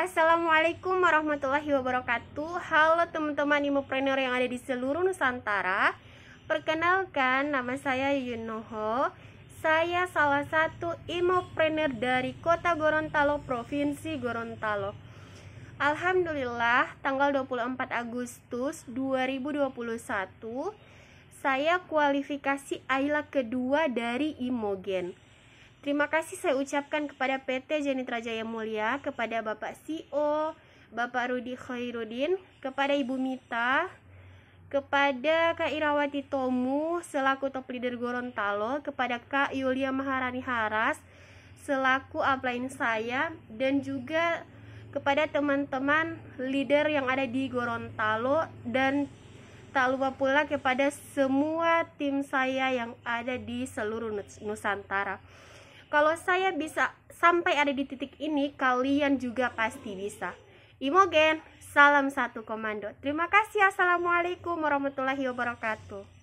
Assalamualaikum warahmatullahi wabarakatuh Halo teman-teman imopreneur yang ada di seluruh Nusantara Perkenalkan nama saya Yunoho Saya salah satu imopreneur dari kota Gorontalo, Provinsi Gorontalo Alhamdulillah tanggal 24 Agustus 2021 Saya kualifikasi Aila kedua dari Imogen Terima kasih saya ucapkan kepada PT Janitra Jaya Mulia, kepada Bapak CEO, Bapak Rudi Khairuddin, kepada Ibu Mita, kepada Kak Irawati Tomu selaku top leader Gorontalo, kepada Kak Yulia Maharani Haras selaku upline saya dan juga kepada teman-teman leader yang ada di Gorontalo dan tak lupa pula kepada semua tim saya yang ada di seluruh Nusantara. Kalau saya bisa sampai ada di titik ini, kalian juga pasti bisa. Imogen, salam satu komando. Terima kasih. Assalamualaikum warahmatullahi wabarakatuh.